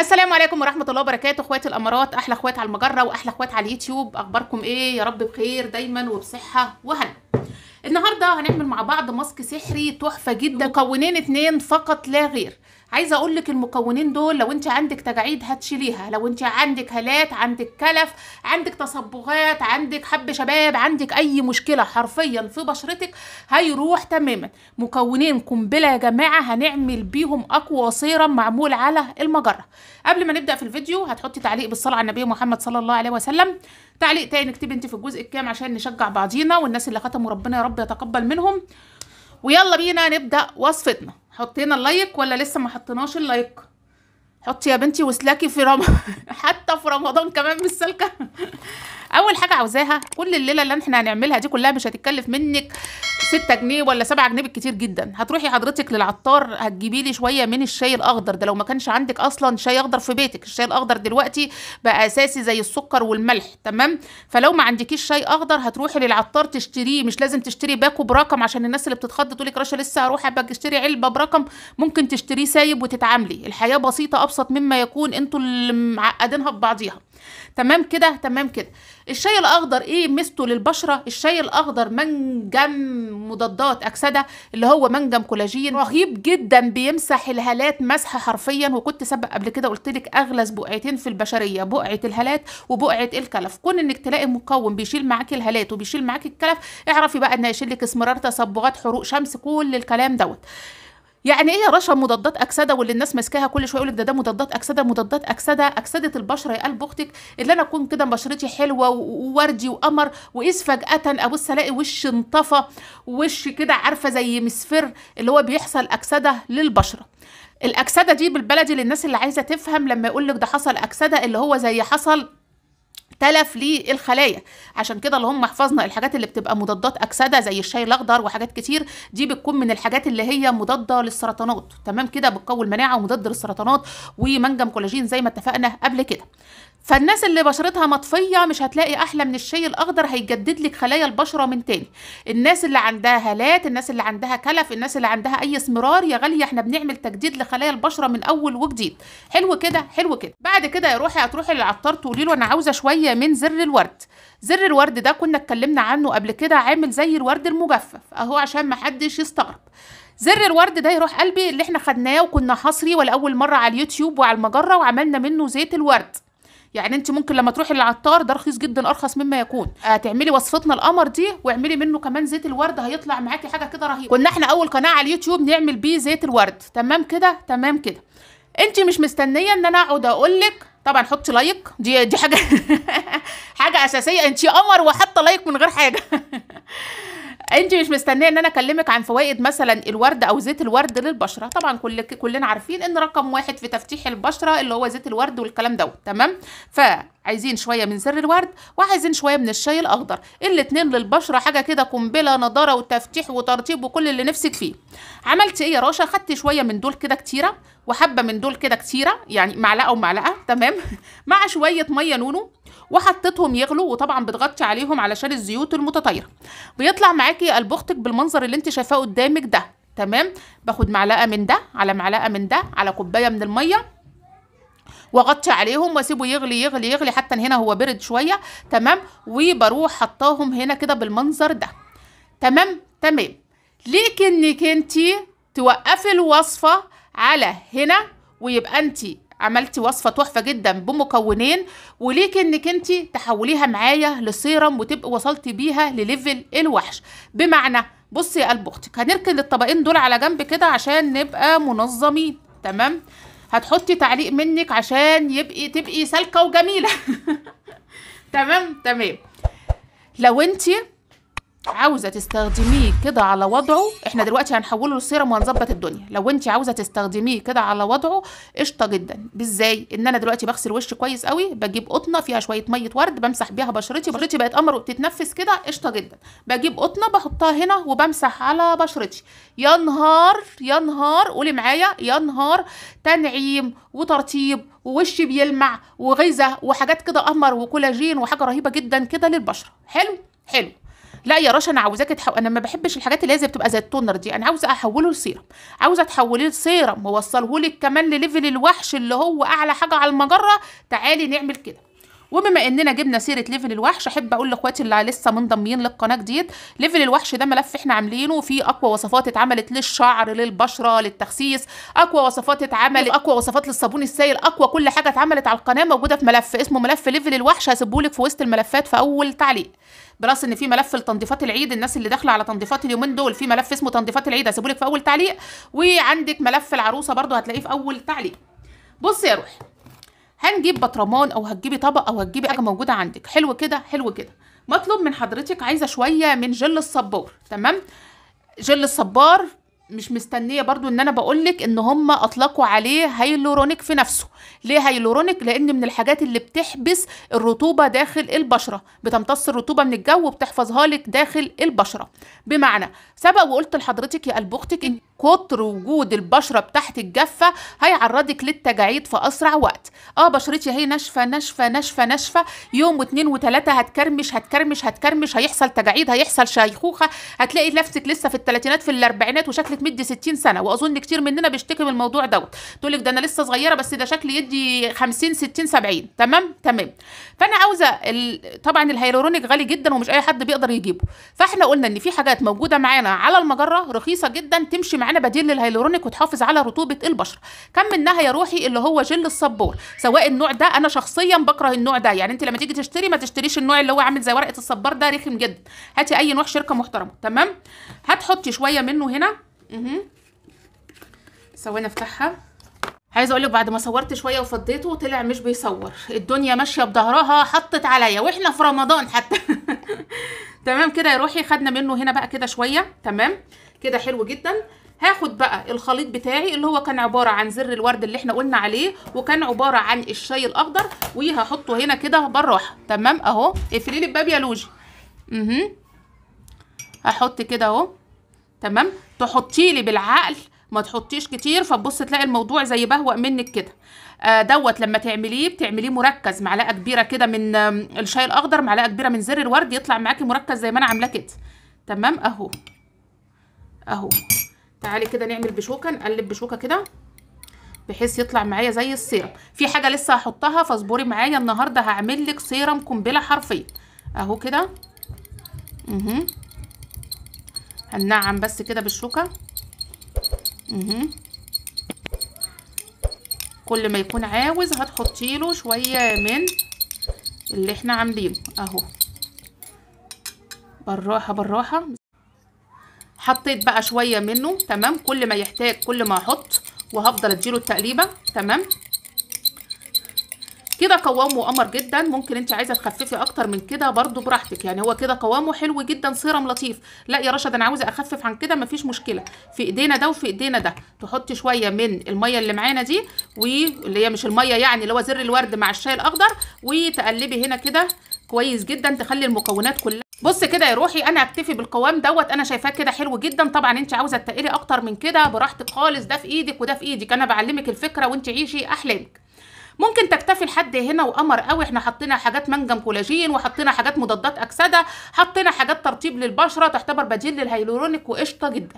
السلام عليكم ورحمه الله وبركاته اخواتي الامارات احلى اخوات على المجره واحلى اخوات على اليوتيوب اخباركم ايه يا رب بخير دايما وبصحه وهنا النهارده هنعمل مع بعض ماسك سحري تحفه جدا مكونين اتنين فقط لا غير عايزه اقول لك المكونين دول لو انت عندك تجاعيد هتشيليها لو انت عندك هالات عندك كلف عندك تصبغات عندك حب شباب عندك اي مشكله حرفيا في بشرتك هيروح تماما مكونين قنبله يا جماعه هنعمل بيهم اقوى سيرم معمول على المجره قبل ما نبدا في الفيديو هتحطي تعليق بالصلاه على النبي محمد صلى الله عليه وسلم تعليق تاني اكتبي انت في الجزء الكام عشان نشجع بعضينا والناس اللي ختموا ربنا يا رب يتقبل منهم ويلا بينا نبدا وصفتنا حطينا اللايك ولا لسه ما حطيناش اللايك حطي يا بنتي وسلاكي في رمضان حتى في رمضان كمان مش سالكه اول حاجه عاوزاها كل الليله اللي احنا هنعملها دي كلها مش هتتكلف منك 6 جنيه ولا 7 جنيه بالكتير جدا هتروحي حضرتك للعطار هتجيبي لي شويه من الشاي الاخضر ده لو ما كانش عندك اصلا شاي اخضر في بيتك الشاي الاخضر دلوقتي بقى اساسي زي السكر والملح تمام فلو ما عندكيش شاي اخضر هتروحي للعطار تشتريه مش لازم تشتري باكو برقم عشان الناس اللي بتتخض تقول لك رشا لسه هروح ابقى اشتري علبه برقم ممكن تشتريه سايب وتتعاملي الحياه بسيطه ابسط مما يكون انتوا اللي معقدينها ببعضيها تمام كده تمام كده الشاي الاخضر ايه ميزته للبشره الشاي الاخضر منجم مضادات اكسده اللي هو منجم كولاجين رهيب جدا بيمسح الهالات مسح حرفيا وكنت سبق قبل كده قلت لك اغلى بقعتين في البشريه بقعه الهالات وبقعه الكلف كون انك تلاقي مقاوم بيشيل معاكي الهالات وبيشيل معاكي الكلف اعرفي بقى ان هيشيل لك اسمرار تصبغات حروق شمس كل الكلام دوت يعني ايه يا رشا مضادات اكسده واللي الناس ماسكاها كل شويه يقول لك ده ده مضادات اكسده مضادات اكسده اكسده البشره يا قلب اختك اللي انا اكون كده بشرتي حلوه ووردي وقمر واذ فجاه ابص الاقي وش انطفى وش كده عارفه زي مسفر اللي هو بيحصل اكسده للبشره الاكسده دي بالبلدي للناس اللي عايزه تفهم لما يقول لك ده حصل اكسده اللي هو زي حصل تلف للخلايا عشان كده اللهم احفظنا الحاجات اللي بتبقى مضادات اكسده زي الشاي الاخضر وحاجات كتير دي بتكون من الحاجات اللي هي مضاده للسرطانات تمام كده بتقوي المناعه ومضاده للسرطانات ومنجم كولاجين زي ما اتفقنا قبل كده فالناس اللي بشرتها مطفية مش هتلاقي أحلى من الشاي الأخضر هيجدد لك خلايا البشرة من تاني الناس اللي عندها هالات الناس اللي عندها كلف الناس اللي عندها أي اسمرار يا غالية احنا بنعمل تجديد لخلايا البشرة من أول وجديد حلو كده حلو كده بعد كده يا روحي هتروحي للعطار تقولي له أنا عاوزة شوية من زر الورد زر الورد ده كنا اتكلمنا عنه قبل كده عامل زي الورد المجفف أهو عشان محدش يستغرب زر الورد ده يروح قلبي اللي احنا خدناه وكنا حصري ولاول مره على اليوتيوب وعلى المجره وعملنا منه زيت الورد يعني انت ممكن لما تروحي للعطار ده رخيص جدا ارخص مما يكون هتعملي وصفتنا القمر دي واعملي منه كمان زيت الورد هيطلع معاكي حاجه كده رهيبه كنا احنا اول قناه على اليوتيوب نعمل بيه زيت الورد تمام كده تمام كده انت مش مستنيه ان انا اقعد اقول لك طبعا حطي لايك دي دي حاجه حاجه اساسيه انت قمر وحاطه لايك من غير حاجه انت مش مستنيه ان انا اكلمك عن فوائد مثلا الورد او زيت الورد للبشره طبعا كل كلنا عارفين ان رقم واحد في تفتيح البشره اللي هو زيت الورد والكلام دوت تمام ف عايزين شويه من سر الورد وعايزين شويه من الشاي الاخضر الاتنين للبشره حاجه كده قنبله نضاره وتفتيح وترطيب وكل اللي نفسك فيه عملت ايه يا رشا خدت شويه من دول كده كتيره وحبه من دول كده كتيره يعني معلقه ومعلقه تمام مع شويه ميه نونو وحطيتهم يغلوا وطبعا بتغطي عليهم علشان الزيوت المتطايره بيطلع معاكي البختك بالمنظر اللي انت شايفاه قدامك ده تمام باخد معلقه من ده على معلقه من ده على كوبايه من الميه واغطي عليهم واسيبه يغلي يغلي يغلي حتى هنا هو برد شويه تمام وبروح حطاهم هنا كده بالمنظر ده تمام تمام ليك انك انت توقفي الوصفه على هنا ويبقى انت عملتي وصفه تحفه جدا بمكونين وليك انك انت تحوليها معايا لسيرم وتبقي وصلتي بيها لليفل الوحش بمعنى بصي يا قلب اختك هنركن الطبقين دول على جنب كده عشان نبقى منظمين تمام هتحطي تعليق منك عشان يبقي تبقي سالكه وجميله تمام تمام لو انتي عاوزه تستخدميه كده على وضعه احنا دلوقتي هنحوله للسيرم وهنظبط الدنيا لو انت عاوزه تستخدميه كده على وضعه قشطه جدا ازاي ان انا دلوقتي بغسل وشي كويس قوي بجيب قطنه فيها شويه ميه ورد بمسح بيها بشرتي بشرتي بقت قمر وبتتنفس كده قشطه جدا بجيب قطنه بحطها هنا وبمسح على بشرتي يا نهار يا نهار قولي معايا يا نهار تنعيم وترطيب ووشي بيلمع وغيزه وحاجات كده قمر وكولاجين وحاجه رهيبه جدا كده للبشره حلو حلو لا يا رشا انا عاوزاك تحو... انا ما بحبش الحاجات اللي هي زي بتبقى زي التونر دي انا عاوزه احوله لسيرم عاوزه تحوليه لسيرم ووصله لك كمان لليفل الوحش اللي هو اعلى حاجه على المجره تعالي نعمل كده وبما اننا جبنا سيره ليفل الوحش احب اقول لاخواتي اللي لسه منضمين للقناه جديد ليفل الوحش ده ملف احنا عاملينه فيه اقوى وصفات اتعملت للشعر للبشره للتخسيس اقوى وصفات اتعملت اقوى وصفات للصابون السائل اقوى كل حاجه اتعملت على القناه موجوده في ملف اسمه ملف ليفل الوحش هسيبهولك في وسط الملفات في اول تعليق براس ان في ملف لتنظيفات العيد الناس اللي داخله على تنظيفات اليومين دول في ملف اسمه تنظيفات العيد هسيبهولك في اول تعليق وعندك ملف العروسه برده هتلاقيه في اول تعليق بص يا روحي هنجيب بطرمان او هتجيبي طبق او هتجيبي حاجه موجوده عندك حلو كده حلو كده مطلوب من حضرتك عايزه شويه من جل الصبار تمام جل الصبار مش مستنيه برضو ان انا بقولك ان هم اطلقوا عليه هيلورونيك في نفسه ليه هيلورونيك لان من الحاجات اللي بتحبس الرطوبه داخل البشره بتمتص الرطوبه من الجو وبتحفظها لك داخل البشره بمعنى سبق وقلت لحضرتك يا قلب اختك كتر وجود البشره بتاعت الجافه هيعرضك للتجاعيد في اسرع وقت اه بشرتي اهي ناشفه ناشفه ناشفه ناشفه يوم واتنين وتلاتة هتكرمش هتكرمش هتكرمش هيحصل تجاعيد هيحصل شيخوخه هتلاقي نفسك لسه في التلاتينات في الاربعينات وشكلك مدي 60 سنه واظن كتير مننا بيشتكي من الموضوع دوت تقول لك ده انا لسه صغيره بس ده شكلي يدي 50 60 70 تمام تمام فانا عاوزه ال... طبعا الهيلورونيك غالي جدا ومش اي حد بيقدر يجيبه فاحنا قلنا ان في حاجات موجوده معانا على المجره رخيصه جدا تمشي مع معانا بديل للهيلورونيك وتحافظ على رطوبه البشره كم منها يا روحي اللي هو جل الصبور سواء النوع ده انا شخصيا بكره النوع ده يعني انت لما تيجي تشتري ما تشتريش النوع اللي هو عامل زي ورقه الصبار ده رخم جدا هاتي اي نوع شركه محترمه تمام هتحطي شويه منه هنا اها سوينا افتحها عايزه اقول لك بعد ما صورت شويه وفضيته طلع مش بيصور الدنيا ماشيه بظهرها حطت عليا واحنا في رمضان حتى تمام كده يا روحي خدنا منه هنا بقى كده شويه تمام كده حلو جدا هاخد بقى الخليط بتاعي اللي هو كان عباره عن زر الورد اللي احنا قلنا عليه وكان عباره عن الشاي الاخضر وهحطه هنا كده بالراحه تمام اهو اقفلي الباب يا لوجي اها هحط كده اهو تمام تحطيلي بالعقل ما تحطيش كتير فتبص تلاقي الموضوع زي بهوأ منك كده آه دوت لما تعمليه بتعمليه مركز معلقه كبيره كده من الشاي الاخضر معلقه كبيره من زر الورد يطلع معاكي مركز زي ما انا عاملاه كده تمام اهو اهو تعالي كده نعمل بشوكه نقلب بشوكه كده بحيث يطلع معايا زي السيرم في حاجه لسه هحطها فاصبري معايا النهارده هعمل لك سيرم قنبله حرفيا اهو كده هنعم بس كده بالشوكه اهو كل ما يكون عاوز هتحطي له شويه من اللي احنا عاملينه اهو بالراحه بالراحه حطيت بقى شويه منه تمام كل ما يحتاج كل ما احط وهفضل اديله التقليبه تمام كده قوامه قمر جدا ممكن انت عايزه تخففي اكتر من كده برده براحتك يعني هو كده قوامه حلو جدا سيرم لطيف لا يا رشا انا عاوزه اخفف عن كده مفيش مشكله في ايدينا ده وفي ايدينا ده تحطي شويه من الميه اللي معانا دي واللي هي مش الميه يعني اللي هو زر الورد مع الشاي الاخضر وتقلبي هنا كده كويس جدا تخلي المكونات كلها بص كده يا روحي انا اكتفي بالقوام دوت انا شايفاه كده حلو جدا طبعا انت عاوزه تتقلي اكتر من كده براحتك خالص ده في ايدك وده في ايدك انا بعلمك الفكره وانت عيشي احلامك ممكن تكتفي لحد هنا وقمر قوي احنا حطينا حاجات منجم كولاجين وحطينا حاجات مضادات اكسده حطينا حاجات ترطيب للبشره تعتبر بديل للهيلورونيك وقشطه جدا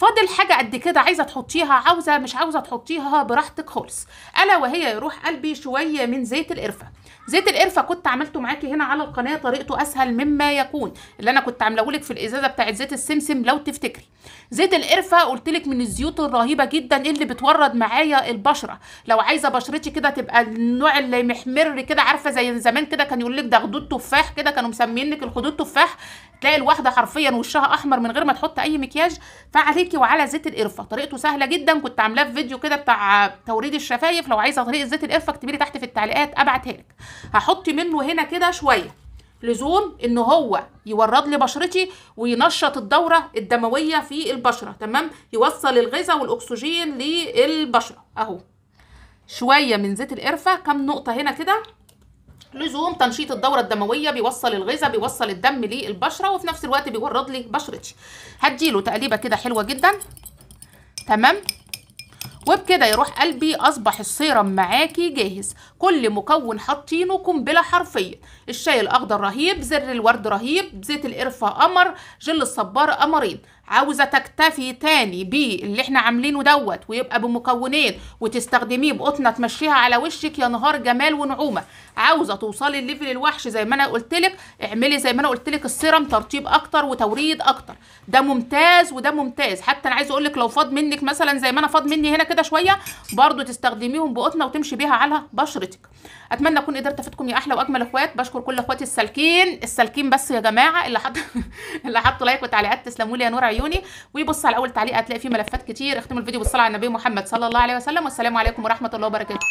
فاضل حاجه قد كده عايزه تحطيها عاوزه مش عاوزه تحطيها براحتك خالص الا وهي يروح قلبي شويه من زيت القرفه زيت القرفه كنت عملته معاكي هنا على القناه طريقته اسهل مما يكون اللي انا كنت عامله لك في الازازه بتاعت زيت السمسم لو تفتكري زيت القرفه قلت لك من الزيوت الرهيبه جدا اللي بتورد معايا البشره لو عايزه بشرتي كده تبقى النوع اللي محمر كده عارفه زي زمان كده كان يقول لك ده خدود تفاح كده كانوا مسمينك الخدود تفاح تلاقي الواحده حرفيا وشها احمر من غير ما تحط اي مكياج فعليكي وعلى زيت القرفه طريقته سهله جدا كنت عاملاه في فيديو كده بتاع توريد الشفايف لو عايزه طريقه زيت القرفه اكتبي تحت في التعليقات ابعتها لك هحط منه هنا كده شويه لزوم ان هو يورد لي بشرتي وينشط الدوره الدمويه في البشره تمام يوصل الغذاء والاكسجين للبشره اهو شويه من زيت القرفه كام نقطه هنا كده لزوم تنشيط الدوره الدمويه بيوصل الغذاء بيوصل الدم للبشره وفي نفس الوقت بيورد لي بشرتي هديله تقليبه كده حلوه جدا تمام وبكده يروح قلبي اصبح السيرم معاكي جاهز كل مكون حاطينه قنبله حرفيا الشاي الاخضر رهيب زر الورد رهيب زيت القرفه قمر جل الصبار قمرين عاوزه تكتفي تاني باللي احنا عاملينه دوت ويبقى بمكونين وتستخدميه بقطنه تمشيها على وشك يا نهار جمال ونعومه عاوزه توصلي الليفل الوحش زي ما انا قلت لك اعملي زي ما انا قلت لك السيرم ترطيب اكتر وتوريد اكتر ده ممتاز وده ممتاز حتى انا عايزه اقول لك لو فاض منك مثلا زي ما انا فاض مني هنا كده شويه برده تستخدميهم بقطنه وتمشي بيها على بشرتك اتمنى اكون قدرت افيدكم يا احلى واجمل اخوات بشكر كل اخواتي السالكين السالكين بس يا جماعه اللي حط اللي حطوا لايك وتعليقات تسلموا لي يا نور عيون عيوني ويبص على اول تعليق هتلاقي فيه ملفات كتير اختموا الفيديو بالصلاه على النبي محمد صلى الله عليه وسلم والسلام عليكم ورحمه الله وبركاته